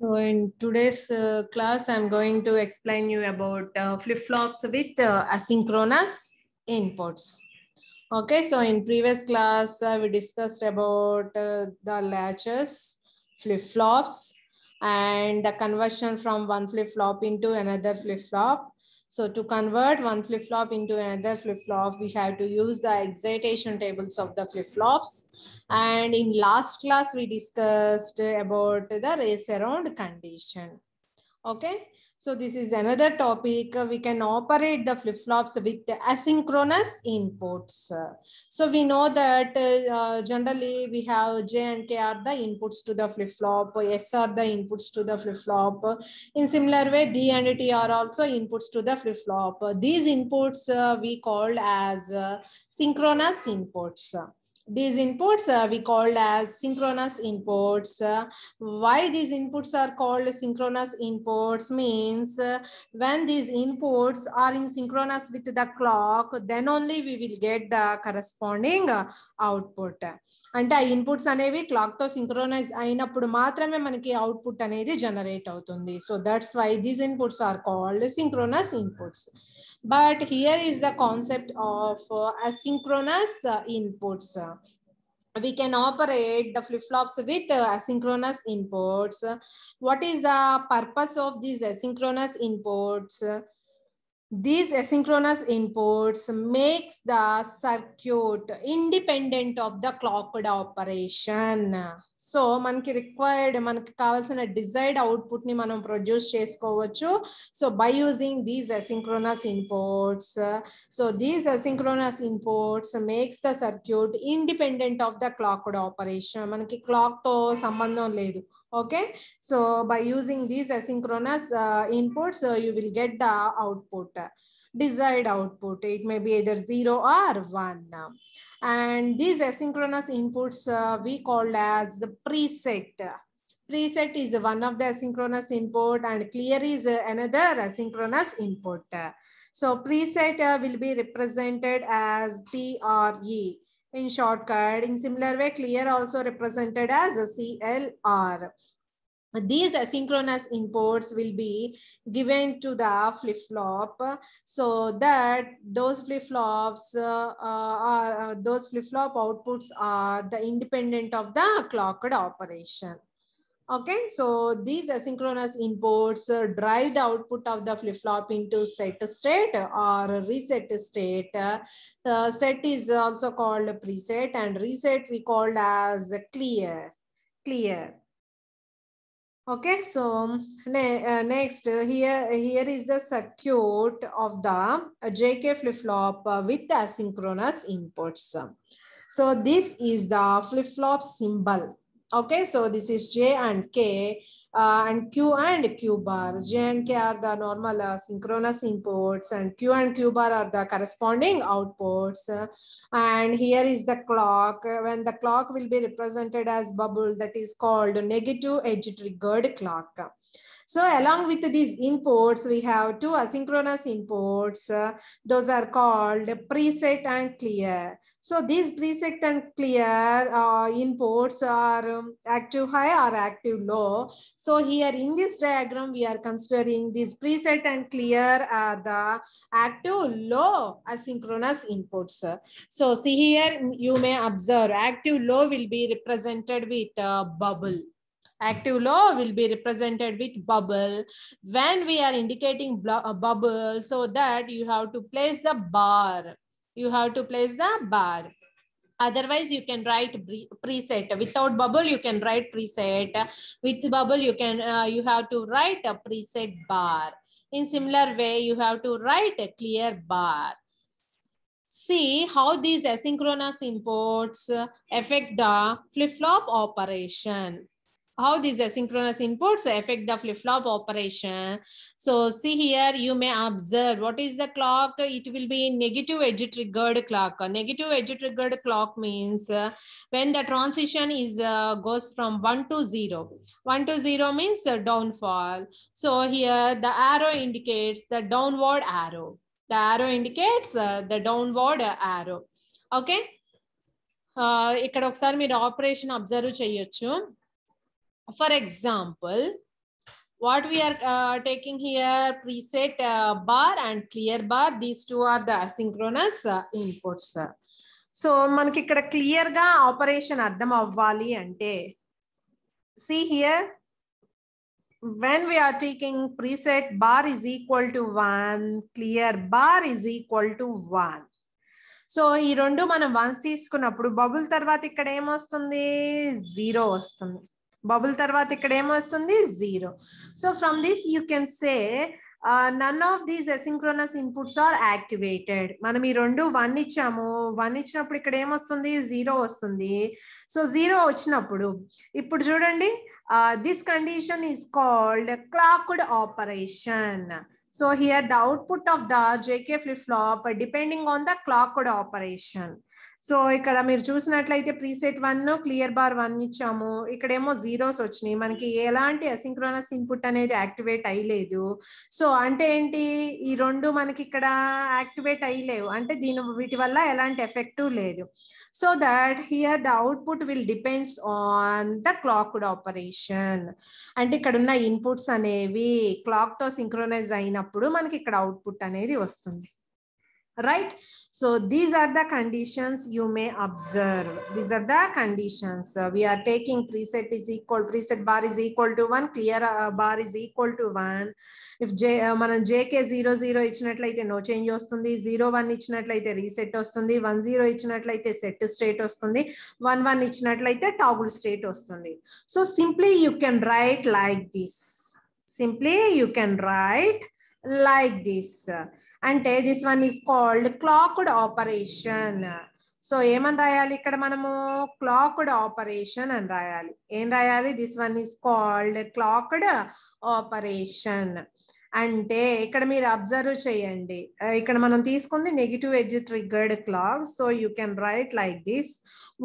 So in today's uh, class, I'm going to explain you about uh, flip-flops with uh, asynchronous inputs. Okay, so in previous class, uh, we discussed about uh, the latches, flip-flops, and the conversion from one flip-flop into another flip-flop. So to convert one flip-flop into another flip-flop, we have to use the excitation tables of the flip-flops. And in last class, we discussed about the race around condition. Okay, so this is another topic. We can operate the flip-flops with asynchronous inputs. So we know that uh, generally we have J and K are the inputs to the flip-flop, S are the inputs to the flip-flop. In similar way, D and T are also inputs to the flip-flop. These inputs uh, we called as uh, synchronous inputs. These inputs uh, we called as synchronous inputs. Uh, why these inputs are called synchronous inputs means uh, when these inputs are in synchronous with the clock, then only we will get the corresponding uh, output. అంటే ఆ inputs అనేవి క్లాక్తో synchronise అయినప్పుడు మాత్రమే మనకి output అనేది generate అవుతుంది so that's why these inputs are called synchronous inputs But here is the concept of uh, asynchronous uh, inputs we can operate the flip-flops with uh, asynchronous inputs. What is the purpose of these asynchronous inputs? These asynchronous inputs makes the circuit independent of the clocked operation. So మనకి required మనకి కావాల్సిన desired output ని మనం produce చేసుకోవచ్చు so by using these asynchronous inputs so these asynchronous inputs makes the circuit independent of the clocked operation మనకి clock తో సంబంధం లేదు okay so by using these asynchronous uh, inputs uh, you will get the output uh, desired output it may be either 0 or 1 and these asynchronous inputs uh, we called as the preset preset is one of the asynchronous input and clear is another asynchronous input so preset uh, will be represented as pre in shortcut. In similar way, clear also represented as a CLR. These asynchronous imports will be given to the flip-flop so that those flip-flops uh, are, uh, those flip-flop outputs are the independent of the clocked operation. Okay, so these asynchronous inputs uh, drive the output of the flip-flop into set state or reset state. Uh, set is also called preset and reset we called as clear, clear. Okay, so um, ne uh, next uh, here, here is the circuit of the uh, JK flip-flop uh, with asynchronous inputs. So this is the flip-flop symbol. Okay, so this is J and K uh, and Q and Q bar. J and K are the normal uh, synchronous inputs and Q and Q bar are the corresponding outputs. Uh, and here is the clock. When the clock will be represented as bubble that is called negative edge triggered clock. So along with these imports, we have two asynchronous imports. Uh, those are called preset and clear. So these preset and clear uh, imports are um, active high or active low. So here in this diagram, we are considering these preset and clear are the active low asynchronous imports. So see here, you may observe active low will be represented with a bubble active law will be represented with bubble. When we are indicating uh, bubble, so that you have to place the bar. You have to place the bar. Otherwise, you can write preset. Without bubble, you can write preset. With bubble, you can uh, you have to write a preset bar. In similar way, you have to write a clear bar see how these asynchronous imports uh, affect the flip-flop operation how these asynchronous inputs affect the flip-flop operation. So see here, you may observe what is the clock? It will be negative edge triggered clock. Negative edge triggered clock means uh, when the transition is uh, goes from 1 to 0. 1 to 0 means uh, downfall. So here the arrow indicates the downward arrow. The arrow indicates uh, the downward arrow. Okay. Uh, ఇక్కడ ఒకసారి మీరు operation observe చేయొచ్చు For example, what we are uh, taking here, preset uh, bar and clear bar. These two are the asynchronous uh, inputs. so manaki ikkada clear ga operation ardham avvali ante see here when we are taking preset bar is equal to 1, clear bar is equal to 1. So ఈ రెండు మనం once తీసుకున్నప్పుడు bubble తర్వాత ఇక్కడ ఏమొస్తుంది zero వస్తుంది bubble తర్వాత ఇక్కడ ఏమొస్తుంది zero so from this you can say none of these asynchronous inputs are activated మనం ఈ రెండు వన్ ఇచ్చాము వన్ ఇచ్చినప్పుడు ఇక్కడ ఏమొస్తుంది జీరో వస్తుంది సో జీరో వచ్చినప్పుడు ఇప్పుడు చూడండి this condition is called clocked operation so here the output of the JK flip flop depending on the clocked operation so ఇక్కడ మీరు చూసినట్లయితే preset one clear bar one ఇచ్చాము ఇక్కడేమో జీరోస్ వచ్చినాయి మనకి ఎలాంటి అసింక్రోనస్ ఇన్పుట్ అనేది యాక్టివేట్ అయ్యలేదు సో అంటే ఏంటి ఈ రెండు మనకి ఇక్కడ యాక్టివేట్ అయ్యలేవు అంటే దీని వీటి వల్ల ఎలాంటి ఎఫెక్ట్ లేదు so that here the output will depends on the clocked operation అంటే ఇక్కడ ఉన్న ఇన్పుట్స్ అనేవి క్లాక్తో సింక్రోనైజ్ అయినప్పుడు మనకి ఇక్కడ అవుట్పుట్ అనేది వస్తుంది right? So these are the conditions you may observe. These are the conditions. Uh, we are taking preset is equal, preset bar is equal to 1, clear uh, bar is equal to 1. If J, uh, మనం JK 00 0 no change ostundi 01 0, reset ostundi 10 వస్తుంది set state ostundi 11 state toggle state ostundi so simply you can write like this simply you can write like this అంటే this one is called clocked operation so ఏమని రాయాలి ఇక్కడ మనము clocked operation అని రాయాలి ఏం రాయాలి this one is called clocked operation అంటే ఇక్కడ మీరు అబ్జర్వ్ చేయండి ఇక్కడ మనం తీసుకుంది negative edge triggered clock so you can write like this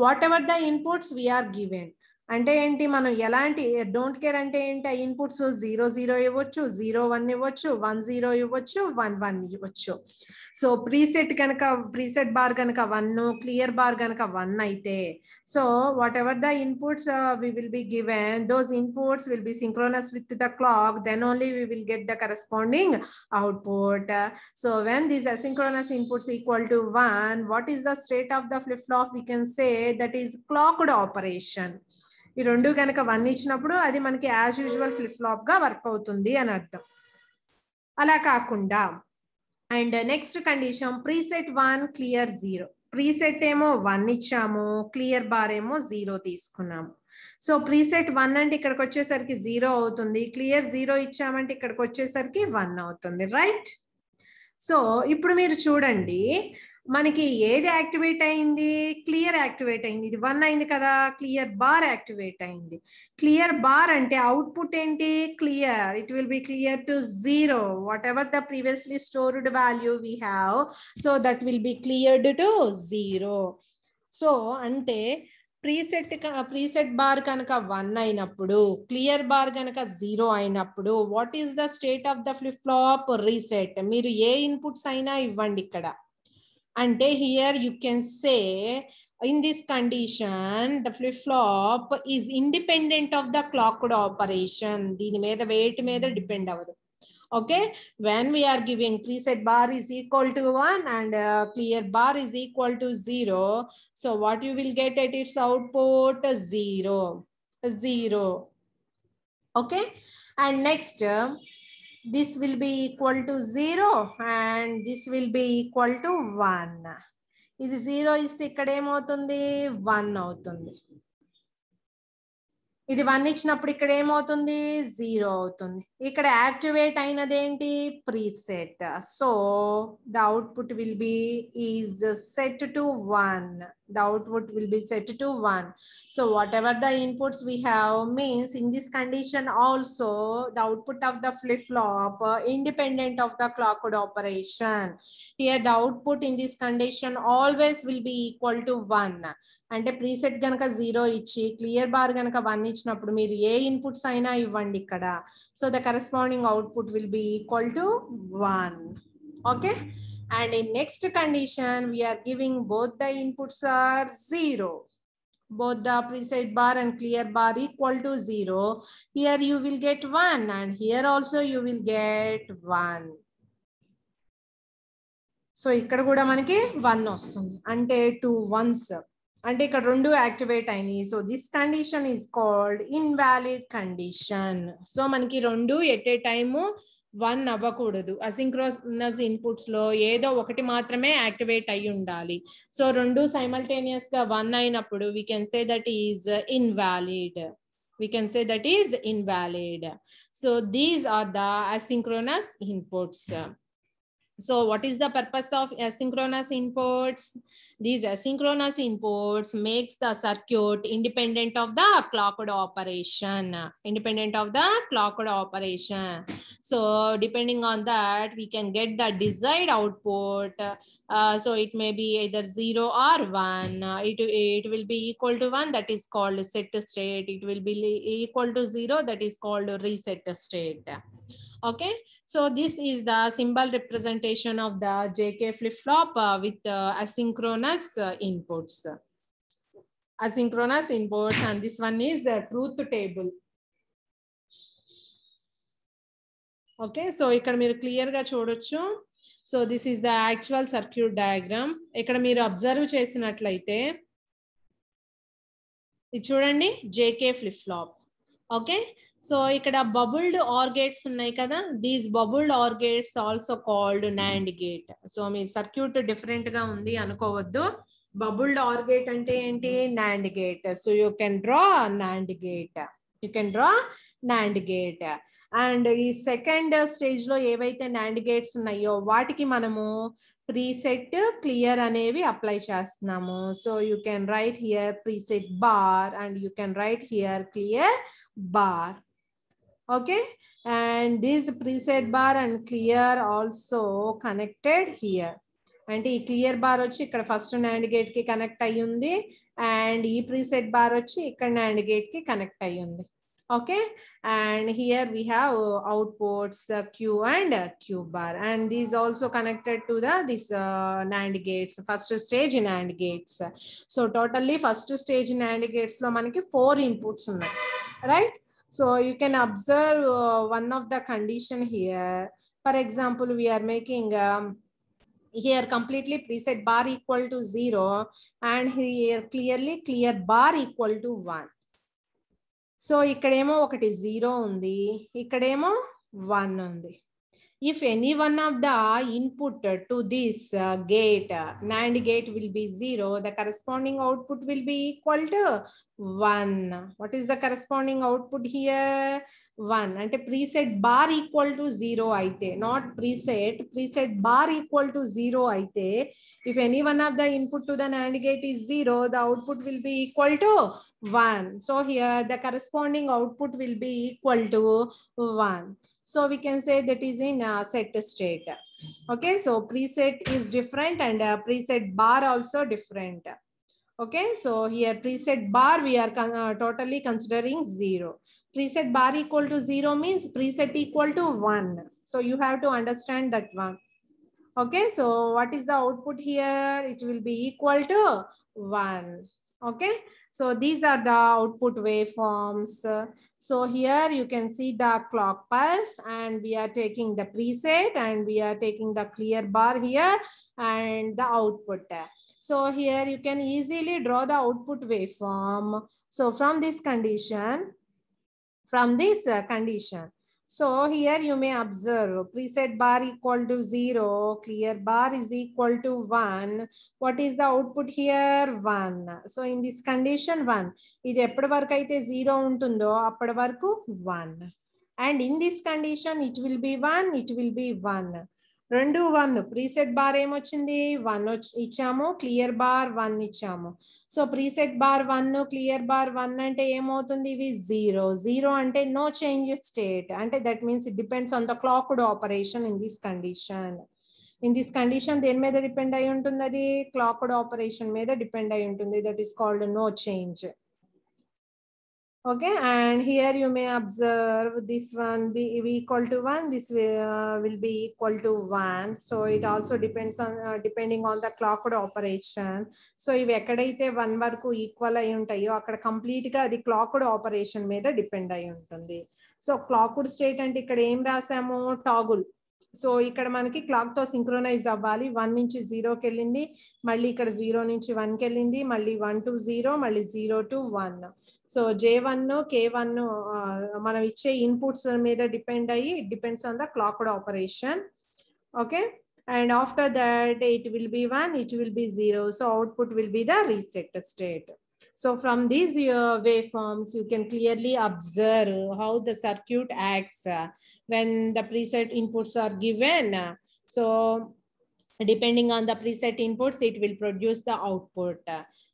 whatever the inputs we are given అంటే ఏంటి మనం ఎలాంటి డోంట్ కేర్ అంటే ఏంటి ఆ ఇన్పుట్స్ జీరో జీరో ఇవ్వచ్చు జీరో వన్ ఇవ్వచ్చు వన్ జీరో ఇవ్వచ్చు వన్ వన్ ఇవ్వచ్చు సో ప్రీసెట్ కనుక ప్రీసెట్ బార్ కనుక వన్ క్లియర్ బార్ కనుక వన్ అయితే so what whatever the inputs we will be given those inputs will be synchronous with the clock then only we will get the corresponding output so when these asynchronous inputs equal to one what is the state of the flip flop we can say that is clocked operation ఈ రెండు కనుక one ఇచ్చినప్పుడు అది మనకి as usual flip flop గా work అవుతుంది అని అర్థం అలా కాకుండా and next condition preset one clear zero preset ఏమో వన్ ఇచ్చాము క్లియర్ బార్ ఏమో జీరో తీసుకున్నాము సో ప్రీసెట్ వన్ అంటే ఇక్కడికి వచ్చేసరికి జీరో అవుతుంది క్లియర్ జీరో ఇచ్చామంటే ఇక్కడికి వచ్చేసరికి వన్ అవుతుంది రైట్ సో ఇప్పుడు మీరు చూడండి మనకి ఏది యాక్టివేట్ అయింది క్లియర్ యాక్టివేట్ అయింది ఇది వన్ అయింది కదా క్లియర్ బార్ యాక్టివేట్ అయింది క్లియర్ బార్ అంటే అవుట్పుట్ ఏంటి clear it will be clear to zero whatever the previously stored value we have so that will be cleared to zero so అంటే preset preset bar కనుక one అయినప్పుడు clear bar కనుక zero అయినప్పుడు what is the state of the flip flop reset మీరు ఏ inputs అయినా ఇవ్వండి ఇక్కడ And here you can say in this condition, the flip-flop is independent of the clocked operation. Deen the weight may depend on Okay, when we are giving preset bar is equal to 1 and uh, clear bar is equal to 0. So what you will get at its output? 0. 0. Okay, and next, uh, this will be equal to 0 and this will be equal to 1. ఇది zero ఇస్తే ఇక్కడ ఏమవుతుంది one అవుతుంది. ఇది one ఇచ్చినప్పుడు ఇక్కడ ఏమవుతుంది 0 అవుతుంది. ఇక్కడ యాక్టివేట్ అయినదేంటి preset. So the output will be is set to one the output will be set to 1. So whatever the inputs we have means in this condition also the output of the flip-flop uh, independent of the clocked operation. Here the output in this condition always will be equal to 1. And అంటే preset కనుక zero ఇచ్చి clear bar కనుక one ఇచ్చినప్పుడు input sign i1 dikkada. So the corresponding output will be equal to one. Okay. And in next condition, we are giving both the inputs are zero. Both the preset bar and clear bar equal to zero. Here you will get one and here also you will get one. So ఇక్కడ కూడా మనకి one వస్తుంది అంటే two ones అంటే ఇక్కడ రెండు activate అయినాయి so this condition is called invalid condition so మనకి రెండు ఎట్ ఏ టైము వన్ అవకూడదు అసింక్రోనస్ ఇన్పుట్స్ లో ఏదో ఒకటి మాత్రమే యాక్టివేట్ అయ్యి ఉండాలి సో రెండు సైమల్టేనియస్ గా వన్ అయినప్పుడు we can say that is invalid we can say that is invalid so these are the asynchronous inputs So what is the purpose of asynchronous inputs? These asynchronous inputs makes the circuit independent of the clocked operation, independent of the clocked operation. So depending on that, we can get the desired output. Uh, so it may be either zero or one. It, it will be equal to one that is called set state. It will be equal to zero that is called reset state. okay so this is the symbol representation of the jk flip-flop uh, with uh, asynchronous uh, inputs asynchronous inputs and this one is the truth table okay so ikkada meer clear ga chodochu so this is the actual circuit diagram ikkada meer observe chesinatlaite ఇది చూడండి JK flip flop okay so ఇక్కడ bubbled OR gates ఉన్నాయి కదా these bubbled OR gates also called hmm. NAND gate so మీ circuit different గా ఉంది అనుకోవద్దు bubbled OR gate అంటే ఏంటి NAND gate so you can draw NAND gate you can draw NAND gate and ఈ సెకండ్ స్టేజ్ లో ఏవైతే నాండ్ గేట్స్ ఉన్నాయో వాటికి మనము ప్రీసెట్ క్లియర్ అనేవి అప్లై చేస్తున్నాము so you can write here preset bar and you can write here clear bar okay and this preset bar and clear also connected here అంటే ఈ clear bar వచ్చి ఇక్కడ first NAND gate కి connect అయ్యి ఉంది and ఈ preset bar వచ్చి ఇక్కడ నాండ్ గేట్ కి కనెక్ట్ అయ్యి ఉంది okay and here we have uh, outputs uh, q and uh, q bar and these also connected to the this uh, nand gates first stage nand gates so totally first stage nand gates lo manaki four inputs unnai right so you can observe uh, one of the condition here for example we are making um, here completely preset bar equal to 0 and here clearly clear bar equal to 1 so ఇక్కడేమో ఒకటి zero ఉంది ఇక్కడేమో one ఉంది If any one of the input to this uh, gate, uh, NAND gate will be 0, the corresponding output will be equal to 1. What is the corresponding output here? 1. And a preset bar equal to 0 aite. Not preset, preset bar equal to 0 aite. If any one of the input to the NAND gate is 0, the output will be equal to 1. So here the corresponding output will be equal to 1. So we can say that is in a uh, set state. Okay, so preset is different and uh, preset bar also different. Okay, so here preset bar we are con uh, totally considering 0. Preset bar equal to 0 means preset equal to 1. So you have to understand that one. Okay, so what is the output here? It will be equal to 1. Okay, so these are the output waveforms. So here you can see the clock pulse and we are taking the preset and we are taking the clear bar here and the output. So here you can easily draw the output waveform. So from this condition, from this uh, condition, so here you may observe preset bar equal to 0, clear bar is equal to 1. What is the output here? 1. So in this condition 1, If ఎప్పటి వరకు 0 ఉంటుందో అప్పటి 1. And in this condition, it will be 1, it will be 1. రెండు one preset bar ఏమొచ్చింది one ఇచ్చాము clear bar one ఇచ్చాము so preset bar one clear bar one అంటే ఏమవుతుంది ఇవి జీరో జీరో అంటే నో చేంజ్ స్టేట్ అంటే that means it depends on the clocked operation in this condition in this condition దేని మీద డిపెండ్ అయి ఉంటుంది అది క్లాక్డ్ ఆపరేషన్ మీద డిపెండ్ అయి ఉంటుంది that is called no change okay and here you may observe this one be, be equal to one this will, uh, will be equal to one so it also depends on uh, depending on the clocked operation so ఇవి ఎక్కడైతే one వరకు equal అయి ఉంటాయో అక్కడ complete గా అది clocked operation మీద depend అయి ఉంటుంది so clocked state ante ikkada em rasamo toggle so ఇక్కడ మనకి క్లాక్ తో సింక్రోనైజ్ అవ్వాలి వన్ నుంచి జీరోకి వెళ్ళింది మళ్ళీ ఇక్కడ జీరో నుంచి వన్ కి వెళ్ళింది మళ్ళీ వన్ టు జీరో మళ్ళీ zero to one so J one K one మనం ఇచ్చే ఇన్పుట్స్ మీద డిపెండ్ అయ్యి depends on the clock operation okay and after that it will B one it will B zero so output will be the reset state So from these uh, waveforms, you can clearly observe how the circuit acts uh, when the preset inputs are given. So depending on the preset inputs, it will produce the output.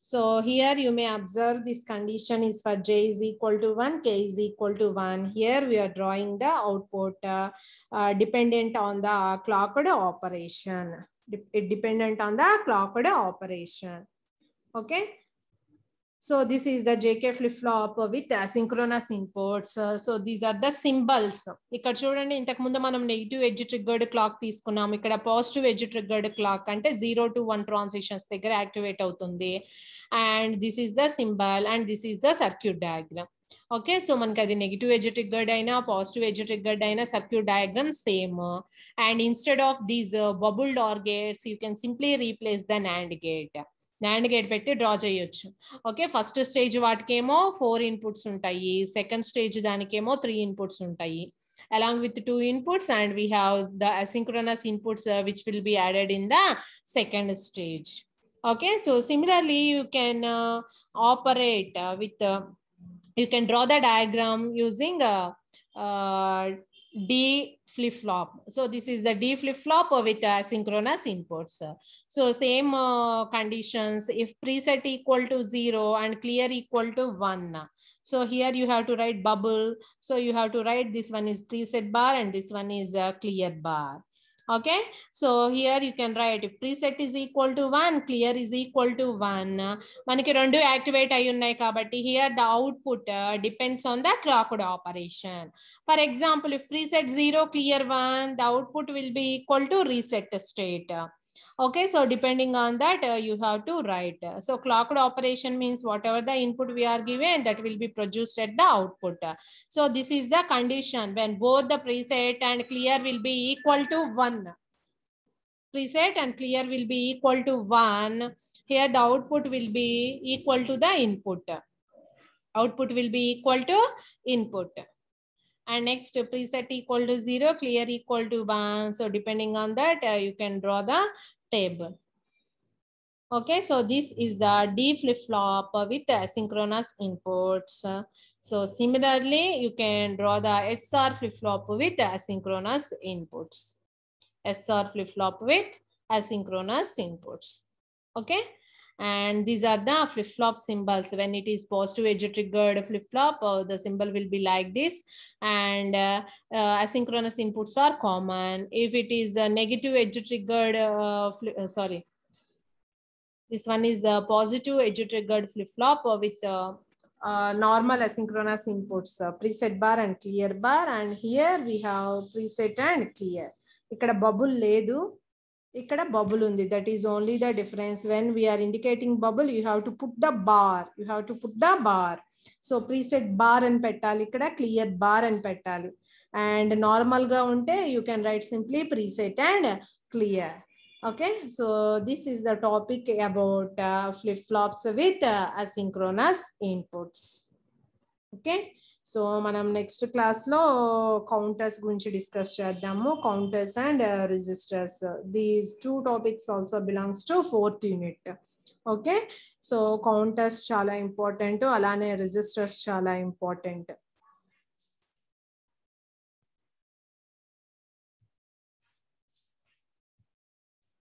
So here you may observe this condition is for j is equal to 1, k is equal to 1. Here we are drawing the output uh, uh dependent on the clocked operation. De dependent on the clocked operation. Okay. So this is the JK flip-flop with asynchronous inputs. Uh, so these are the symbols. ఇక్కడ చూడండి ఇంతకు ముందు మనం negative edge triggered clock తీసుకున్నాం ఇక్కడ positive edge triggered clock అంటే zero to one transitions దగ్గర activate అవుతుంది and this is the symbol and this is the circuit diagram okay so మనకి అది నెగిటివ్ ఎడ్జ్ ట్రిగ్గర్డ్ అయినా పాజిటివ్ ఎడ్జ్ ట్రిగ్గర్డ్ అయినా circuit diagram same and instead of these బబుల్డ్ are gates you can simply replace the NAND gate NAND gate పెట్టి draw చేయొచ్చు okay first stage వాటికేమో four inputs ఉంటాయి second stage దానికేమో three inputs ఉంటాయి along with two inputs and we have the asynchronous inputs uh, which will be added in the second stage okay so similarly you can uh, operate uh, with uh, you can draw the diagram using uh, uh, D flip-flop. So this is the D flip-flop with asynchronous uh, inputs. So same uh, conditions, if preset equal to zero and clear equal to one. So here you have to write bubble. So you have to write this one is preset bar and this one is a uh, clear bar. Okay, so here you can write if preset is equal to one, clear is equal to one. Manike rondu activate ayunnai But Here the output uh, depends on the clock operation. For example, if preset zero, clear one, the output will be equal to reset state. Okay, so depending on that, uh, you have to write. Uh, so clocked operation means whatever the input we are given, that will be produced at the output. Uh, so this is the condition when both the preset and clear will be equal to 1 preset and clear will be equal to 1. Here the output will be equal to the input. Output will be equal to input. And next preset equal to 0, clear equal to 1. So depending on that, uh, you can draw the table. Okay, so this is the D flip-flop with asynchronous inputs. So similarly, you can draw the SR flip-flop with asynchronous inputs. SR flip-flop with asynchronous inputs. Okay, and these are the flip-flop symbols when it is positive edge triggered flip-flop uh, the symbol will be like this and uh, uh, asynchronous inputs are common if it is a uh, negative edge triggered uh, uh, sorry this one is a positive edge triggered flip-flop with uh, normal asynchronous inputs preset bar and clear bar and here we have preset and clear ఇక్కడ bubble లేదు ఇక్కడ bubble undi. That is only the difference. When we are indicating bubble, you have to put the bar. You have to put the bar. So preset bar and petal. Ikkada clear bar and petal. And normal ga unte, you can write simply preset and clear. Okay. So this is the topic about uh, flip-flops with uh, asynchronous inputs. Okay. So మనం next class లో counters గురించి discuss చేద్దాము counters and registers these two topics also belongs to fourth unit okay so counters చాలా important అలానే registers చాలా important